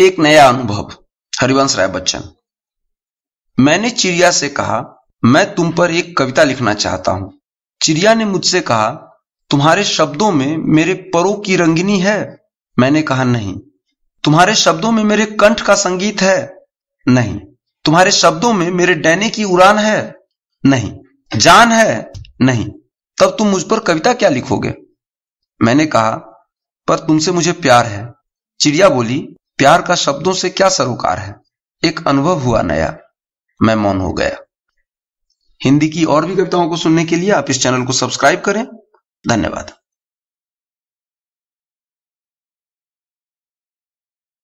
एक नया अनुभव हरिवंश राय बच्चन मैंने चिड़िया से कहा मैं तुम पर एक कविता लिखना चाहता हूं चिड़िया ने मुझसे कहा तुम्हारे शब्दों में मेरे परों की रंगिनी है मैंने कहा नहीं तुम्हारे शब्दों में मेरे कंठ का संगीत है नहीं तुम्हारे शब्दों में मेरे डैने की उड़ान है नहीं जान है नहीं तब तुम मुझ पर कविता क्या लिखोगे मैंने कहा पर तुमसे मुझे प्यार है चिड़िया बोली प्यार का शब्दों से क्या सरोकार है एक अनुभव हुआ नया मैं मौन हो गया हिंदी की और भी कविताओं को सुनने के लिए आप इस चैनल को सब्सक्राइब करें धन्यवाद